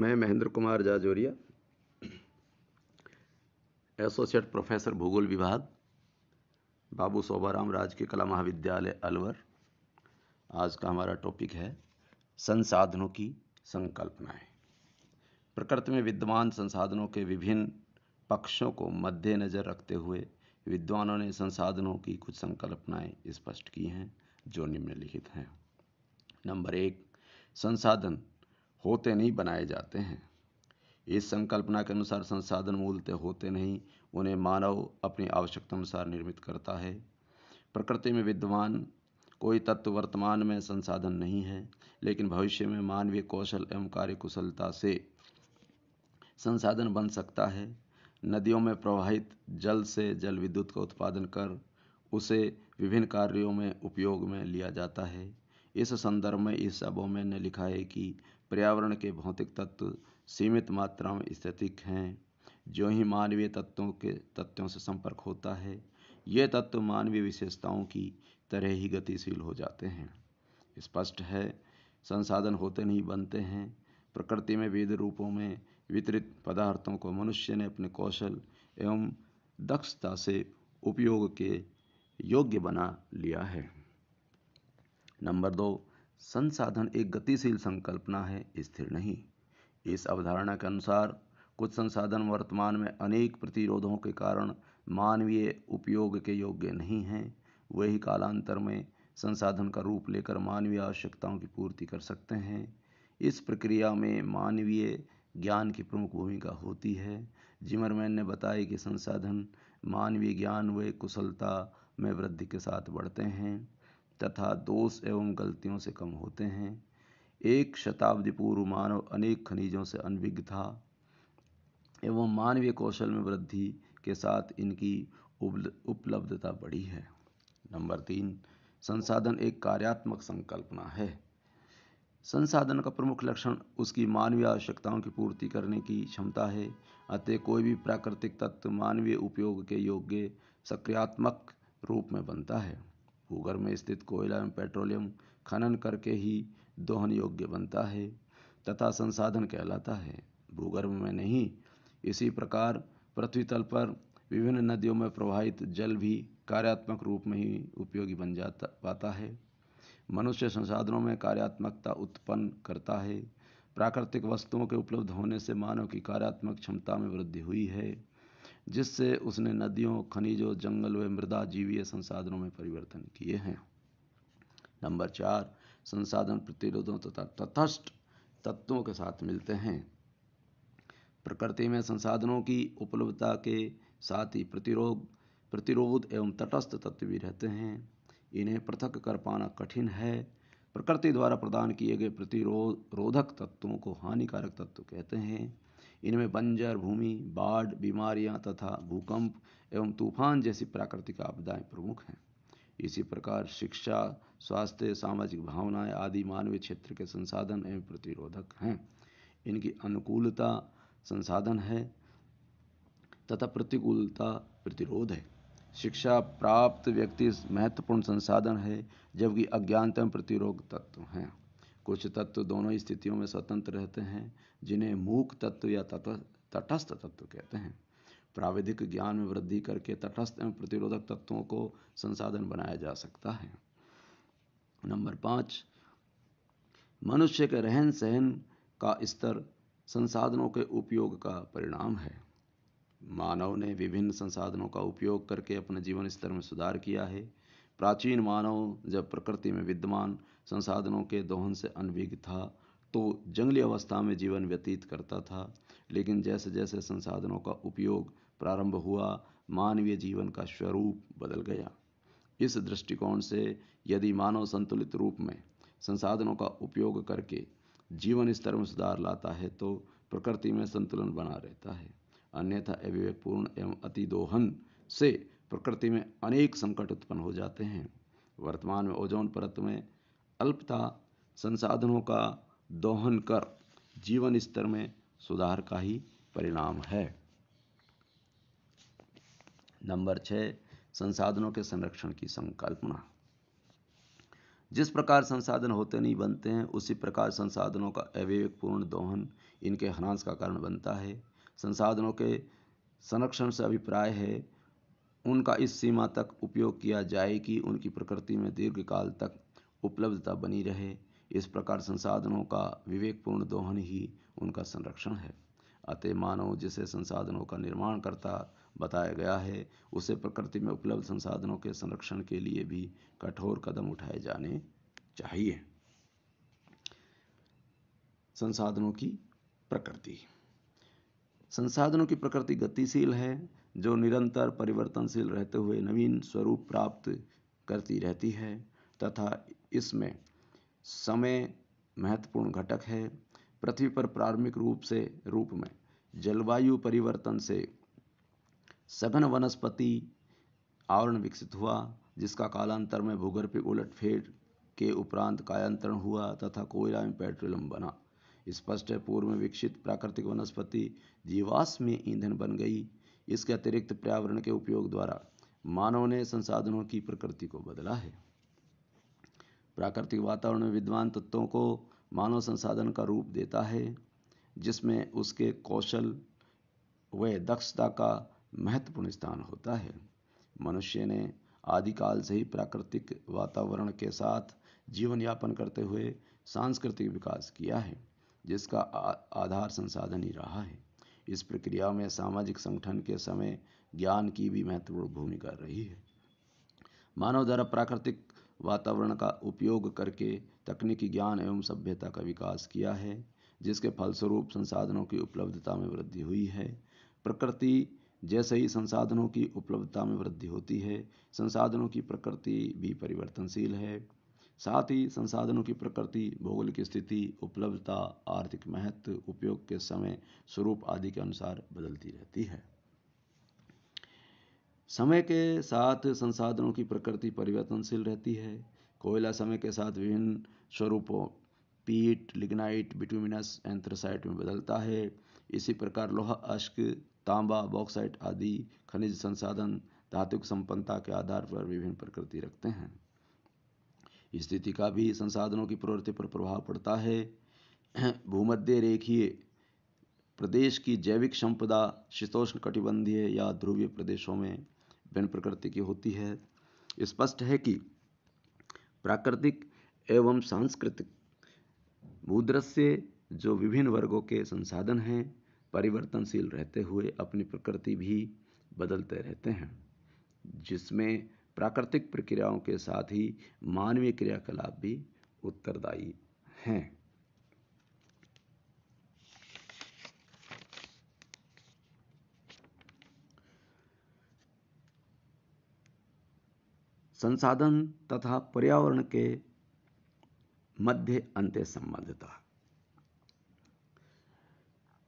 मैं Mahendra Kumar Jajoria associate professor भूगोल विभाग बाबू सोबाराम राजकीय कला महाविद्यालय अलवर आज का हमारा टॉपिक है संसाधनों की संकल्पनाएं प्रकृति में विद्यमान संसाधनों के विभिन्न पक्षों को मद्देनज़र रखते हुए विद्वानों ने संसाधनों की कुछ संकल्पनाएं स्पष्ट की हैं जो निम्नलिखित हैं नंबर एक संसाधन होते नहीं बनाए जाते हैं इस संकल्पना के अनुसार संसाधन मूलतः होते नहीं उन्हें मानव अपनी आवश्यकता अनुसार निर्मित करता है प्रकृति में विद्यमान कोई तत्व वर्तमान में संसाधन नहीं है लेकिन भविष्य में मानवीय कौशल एवं कार्य कुशलता से संसाधन बन सकता है नदियों में प्रवाहित जल से जल विद्युत का उत्पादन कर उसे विभिन्न कार्यों में उपयोग में लिया जाता है इस संदर्भ में इस सबों में ने लिखा है कि पर्यावरण के भौतिक तत्व सीमित मात्रा में स्थितिक हैं जो ही मानवीय तत्वों के तत्वों से संपर्क होता है ये तत्व मानवीय विशेषताओं की तरह ही गतिशील हो जाते हैं स्पष्ट है संसाधन होते नहीं बनते हैं प्रकृति में विविध रूपों में वितरित पदार्थों को मनुष्य ने अपने कौशल एवं दक्षता से उपयोग के योग्य बना लिया है नंबर दो संसाधन एक गतिशील संकल्पना है स्थिर नहीं इस अवधारणा के अनुसार कुछ संसाधन वर्तमान में अनेक प्रतिरोधों के कारण मानवीय उपयोग के योग्य नहीं हैं वही कालांतर में संसाधन का रूप लेकर मानवीय आवश्यकताओं की पूर्ति कर सकते हैं इस प्रक्रिया में मानवीय ज्ञान की प्रमुख भूमिका होती है जिमरमैन ने बताया कि संसाधन मानवीय ज्ञान व कुशलता में वृद्धि के साथ बढ़ते हैं तथा दोष एवं गलतियों से कम होते हैं एक शताब्दी पूर्व मानव अनेक खनिजों से अनभिज्ञ था एवं मानवीय कौशल में वृद्धि के साथ इनकी उपलब्धता बढ़ी है नंबर तीन संसाधन एक कार्यात्मक संकल्पना है संसाधन का प्रमुख लक्षण उसकी मानवीय आवश्यकताओं की पूर्ति करने की क्षमता है अतः कोई भी प्राकृतिक तत्व मानवीय उपयोग के योग्य सक्रियात्मक रूप में बनता है भूगर्भ में स्थित कोयला एवं पेट्रोलियम खनन करके ही दोहन योग्य बनता है तथा संसाधन कहलाता है भूगर्भ में नहीं इसी प्रकार पृथ्वी तल पर विभिन्न नदियों में प्रवाहित जल भी कार्यात्मक रूप में ही उपयोगी बन जाता पाता है मनुष्य संसाधनों में कार्यात्मकता उत्पन्न करता है प्राकृतिक वस्तुओं के उपलब्ध होने से मानव की कार्यात्मक क्षमता में वृद्धि हुई है जिससे उसने नदियों खनिजों जंगल व मृदा जीवीय संसाधनों में परिवर्तन किए हैं नंबर चार संसाधन प्रतिरोधों तथा तटस्थ तत्वों के साथ मिलते हैं प्रकृति में संसाधनों की उपलब्धता के साथ ही प्रतिरोध प्रतिरोध एवं तटस्थ तत्व भी रहते हैं इन्हें पृथक कर पाना कठिन है प्रकृति द्वारा प्रदान किए गए प्रतिरोध रोधक तत्वों को हानिकारक तत्व कहते हैं इनमें बंजर भूमि बाढ़ बीमारियां तथा भूकंप एवं तूफान जैसी प्राकृतिक आपदाएं प्रमुख हैं इसी प्रकार शिक्षा स्वास्थ्य सामाजिक भावनाएं आदि मानवीय क्षेत्र के संसाधन एवं प्रतिरोधक हैं इनकी अनुकूलता संसाधन है तथा प्रतिकूलता प्रतिरोध है शिक्षा प्राप्त व्यक्ति महत्वपूर्ण संसाधन है जबकि अज्ञानतम प्रतिरोध तत्व हैं कुछ तत्व दोनों स्थितियों में स्वतंत्र रहते हैं जिन्हें मूक तत्व या तटस्थ तत्व कहते हैं प्राविधिक ज्ञान में वृद्धि करके तटस्थ एवं प्रतिरोधक तत्वों को संसाधन बनाया जा सकता है नंबर पाँच मनुष्य के रहन सहन का स्तर संसाधनों के उपयोग का परिणाम है मानव ने विभिन्न संसाधनों का उपयोग करके अपने जीवन स्तर में सुधार किया है प्राचीन मानव जब प्रकृति में विद्यमान संसाधनों के दोहन से अनभिज्ञ था तो जंगली अवस्था में जीवन व्यतीत करता था लेकिन जैसे जैसे संसाधनों का उपयोग प्रारंभ हुआ मानवीय जीवन का स्वरूप बदल गया इस दृष्टिकोण से यदि मानव संतुलित रूप में संसाधनों का उपयोग करके जीवन स्तर में सुधार लाता है तो प्रकृति में संतुलन बना रहता है अन्यथा अविवेकपूर्ण एवं अति दोहन से प्रकृति में अनेक संकट उत्पन्न हो जाते हैं वर्तमान में ओजोन परत में अल्पता संसाधनों का दोहन कर जीवन स्तर में सुधार का ही परिणाम है नंबर छः संसाधनों के संरक्षण की संकल्पना जिस प्रकार संसाधन होते नहीं बनते हैं उसी प्रकार संसाधनों का अविवेकपूर्ण दोहन इनके हनांस का कारण बनता है संसाधनों के संरक्षण से अभिप्राय है उनका इस सीमा तक उपयोग किया जाए कि उनकी प्रकृति में दीर्घकाल तक उपलब्धता बनी रहे इस प्रकार संसाधनों का विवेकपूर्ण दोहन ही उनका संरक्षण है अतः मानव जिसे संसाधनों का निर्माण करता बताया गया है उसे प्रकृति में उपलब्ध संसाधनों के संरक्षण के लिए भी कठोर कदम उठाए जाने चाहिए संसाधनों की प्रकृति संसाधनों की प्रकृति गतिशील है जो निरंतर परिवर्तनशील रहते हुए नवीन स्वरूप प्राप्त करती रहती है तथा इसमें समय महत्वपूर्ण घटक है पृथ्वी पर प्रारंभिक रूप से रूप में जलवायु परिवर्तन से सघन वनस्पति आवरण विकसित हुआ जिसका कालांतर में भूगर्भ उलटफेर के उपरांत कायांतरण हुआ तथा कोयला में पेट्रोलियम बना स्पष्ट है पूर्व में विकसित प्राकृतिक वनस्पति जीवाश्मीय ईंधन बन गई इसके अतिरिक्त पर्यावरण के उपयोग द्वारा मानव ने संसाधनों की प्रकृति को बदला है प्राकृतिक वातावरण में विद्वान तत्वों को मानव संसाधन का रूप देता है जिसमें उसके कौशल व दक्षता का महत्वपूर्ण स्थान होता है मनुष्य ने आदिकाल से ही प्राकृतिक वातावरण के साथ जीवन यापन करते हुए सांस्कृतिक विकास किया है जिसका आधार संसाधन ही रहा है इस प्रक्रिया में सामाजिक संगठन के समय ज्ञान की भी महत्वपूर्ण भूमिका रही है मानव द्वारा प्राकृतिक वातावरण का उपयोग करके तकनीकी ज्ञान एवं सभ्यता का विकास किया है जिसके फलस्वरूप संसाधनों की उपलब्धता में वृद्धि हुई है प्रकृति जैसे ही संसाधनों की उपलब्धता में वृद्धि होती है संसाधनों की प्रकृति भी परिवर्तनशील है साथ ही संसाधनों की प्रकृति भौगोलिक स्थिति उपलब्धता आर्थिक महत्व उपयोग के समय स्वरूप आदि के अनुसार बदलती रहती है समय के साथ संसाधनों की प्रकृति परिवर्तनशील रहती है कोयला समय के साथ विभिन्न स्वरूपों पीट लिग्नाइट बिटुमिनस एंथ्रोसाइट में बदलता है इसी प्रकार लोहा अश्क तांबा बॉक्साइट आदि खनिज संसाधन धातुक संपन्नता के आधार पर विभिन्न प्रकृति रखते हैं स्थिति का भी संसाधनों की प्रवृत्ति पर प्रभाव पड़ता है भूमध्य रेखीय प्रदेश की जैविक संपदा शीतोष्ण कटिबंधीय या ध्रुवीय प्रदेशों में भिन्न प्रकृति की होती है स्पष्ट है कि प्राकृतिक एवं सांस्कृतिक भूदृश्य जो विभिन्न वर्गों के संसाधन हैं परिवर्तनशील रहते हुए अपनी प्रकृति भी बदलते रहते हैं जिसमें प्राकृतिक प्रक्रियाओं के साथ ही मानवीय क्रियाकलाप भी उत्तरदायी हैं संसाधन तथा पर्यावरण के मध्य अंत्य था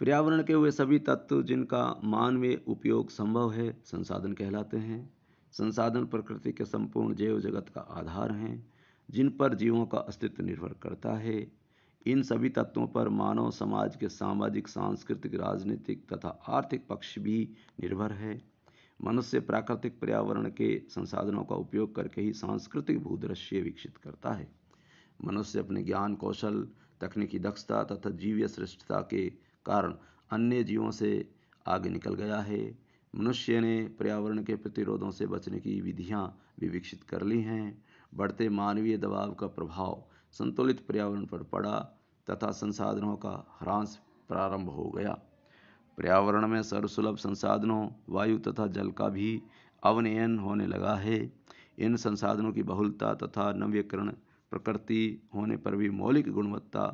पर्यावरण के वे सभी तत्व जिनका मानवीय उपयोग संभव है संसाधन कहलाते हैं संसाधन प्रकृति के संपूर्ण जैव जगत का आधार हैं जिन पर जीवों का अस्तित्व निर्भर करता है इन सभी तत्वों पर मानव समाज के सामाजिक सांस्कृतिक राजनीतिक तथा आर्थिक पक्ष भी निर्भर है मनुष्य प्राकृतिक पर्यावरण के संसाधनों का उपयोग करके ही सांस्कृतिक भूदृश्य विकसित करता है मनुष्य अपने ज्ञान कौशल तकनीकी दक्षता तथा जीव्य श्रेष्ठता के कारण अन्य जीवों से आगे निकल गया है मनुष्य ने पर्यावरण के प्रतिरोधों से बचने की विधियां भी विकसित कर ली हैं बढ़ते मानवीय दबाव का प्रभाव संतुलित पर्यावरण पर पड़ा तथा संसाधनों का ह्रास प्रारंभ हो गया पर्यावरण में सर्वसुलभ संसाधनों वायु तथा जल का भी अवनयन होने लगा है इन संसाधनों की बहुलता तथा नवीकरण प्रकृति होने पर भी मौलिक गुणवत्ता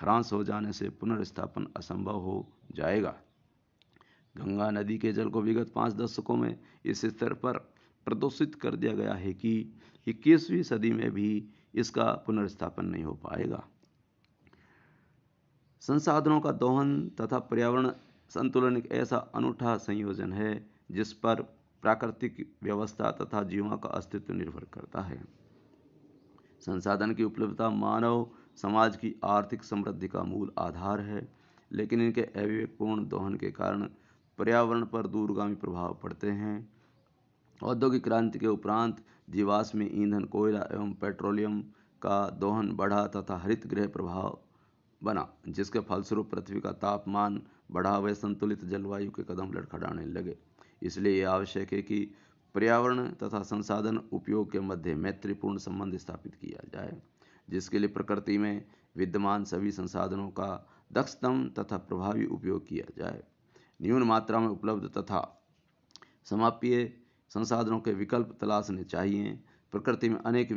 ह्रास हो जाने से पुनर्स्थापन असंभव हो जाएगा गंगा नदी के जल को विगत पाँच दशकों में इस स्तर पर प्रदूषित कर दिया गया है कि इक्कीसवीं सदी में भी इसका पुनर्स्थापन नहीं हो पाएगा संसाधनों का दोहन तथा पर्यावरण संतुलन एक ऐसा अनूठा संयोजन है जिस पर प्राकृतिक व्यवस्था तथा जीवा का अस्तित्व निर्भर करता है संसाधन की उपलब्धता मानव समाज की आर्थिक समृद्धि का मूल आधार है लेकिन इनके अविवेकपूर्ण दोहन के कारण पर्यावरण पर दूरगामी प्रभाव पड़ते हैं औद्योगिक क्रांति के उपरांत जीवाश्म ईंधन कोयला एवं पेट्रोलियम का दोहन बढ़ा तथा हरित गृह प्रभाव बना जिसके फलस्वरूप पृथ्वी का तापमान बढ़ा हुए संतुलित जलवायु के कदम लड़खड़ाने लगे इसलिए यह आवश्यक है कि पर्यावरण तथा संसाधन उपयोग के मध्य मैत्रीपूर्ण संबंध स्थापित किया जाए जिसके लिए प्रकृति में विद्यमान सभी संसाधनों का दक्षतम तथा प्रभावी उपयोग किया जाए न्यून मात्रा में उपलब्ध तथा समाप्य संसाधनों के विकल्प तलाशने चाहिए प्रकृति में अनेक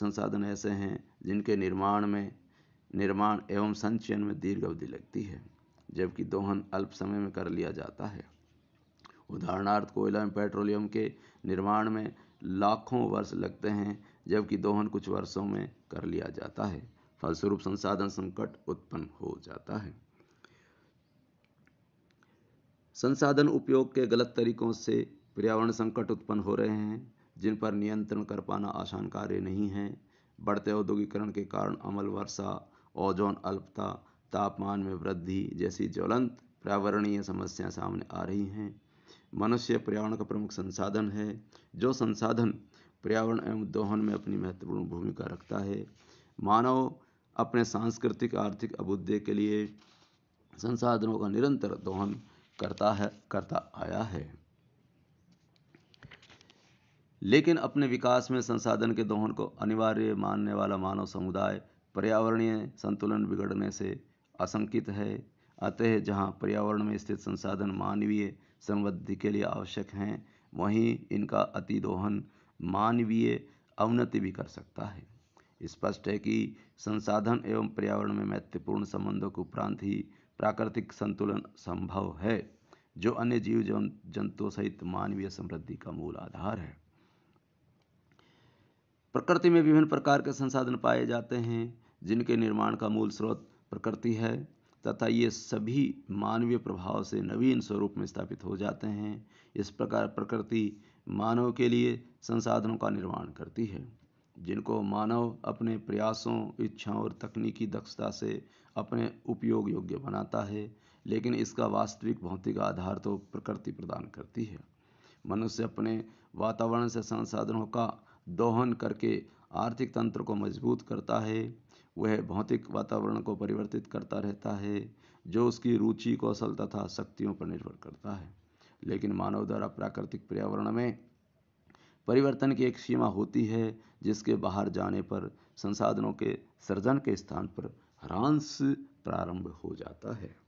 संसाधन ऐसे हैं जिनके निर्माण में निर्माण एवं संचयन में दीर्घ अवधि लगती है जबकि दोहन अल्प समय में कर लिया जाता है उदाहरणार्थ कोयला में पेट्रोलियम के निर्माण में लाखों वर्ष लगते हैं जबकि दोहन कुछ वर्षों में कर लिया जाता है फलस्वरूप संसाधन संकट उत्पन्न हो जाता है संसाधन उपयोग के गलत तरीकों से पर्यावरण संकट उत्पन्न हो रहे हैं जिन पर नियंत्रण कर पाना आसान कार्य नहीं है बढ़ते औद्योगिकरण के कारण अमल वर्षा ओजोन अल्पता तापमान में वृद्धि जैसी ज्वलंत पर्यावरणीय समस्याएं सामने आ रही हैं मनुष्य पर्यावरण का प्रमुख संसाधन है जो संसाधन पर्यावरण एवं दोहन में अपनी महत्वपूर्ण भूमिका रखता है मानव अपने सांस्कृतिक आर्थिक अबुद्धे के लिए संसाधनों का निरंतर दोहन करता है करता आया है लेकिन अपने विकास में संसाधन के दोहन को अनिवार्य मानने वाला मानव समुदाय पर्यावरणीय संतुलन बिगड़ने से आशंकित है अतः जहाँ पर्यावरण में स्थित संसाधन मानवीय समृद्धि के लिए आवश्यक हैं वहीं इनका अतिदोहन मानवीय अवनति भी कर सकता है स्पष्ट है कि संसाधन एवं पर्यावरण में महत्वपूर्ण संबंधों के उपरांत ही प्राकृतिक संतुलन संभव है जो अन्य जीव जंतुओं सहित मानवीय समृद्धि का मूल आधार है प्रकृति में विभिन्न प्रकार के संसाधन पाए जाते हैं जिनके निर्माण का मूल स्रोत प्रकृति है तथा ये सभी मानवीय प्रभाव से नवीन स्वरूप में स्थापित हो जाते हैं इस प्रकार प्रकृति मानव के लिए संसाधनों का निर्माण करती है जिनको मानव अपने प्रयासों इच्छाओं और तकनीकी दक्षता से अपने उपयोग योग्य बनाता है लेकिन इसका वास्तविक भौतिक आधार तो प्रकृति प्रदान करती है मनुष्य अपने वातावरण से संसाधनों का दोहन करके आर्थिक तंत्र को मजबूत करता है वह भौतिक वातावरण को परिवर्तित करता रहता है जो उसकी रुचि कौशल तथा शक्तियों पर निर्भर करता है लेकिन मानव द्वारा प्राकृतिक पर्यावरण में परिवर्तन की एक सीमा होती है जिसके बाहर जाने पर संसाधनों के सृजन के स्थान पर ह्रांस प्रारंभ हो जाता है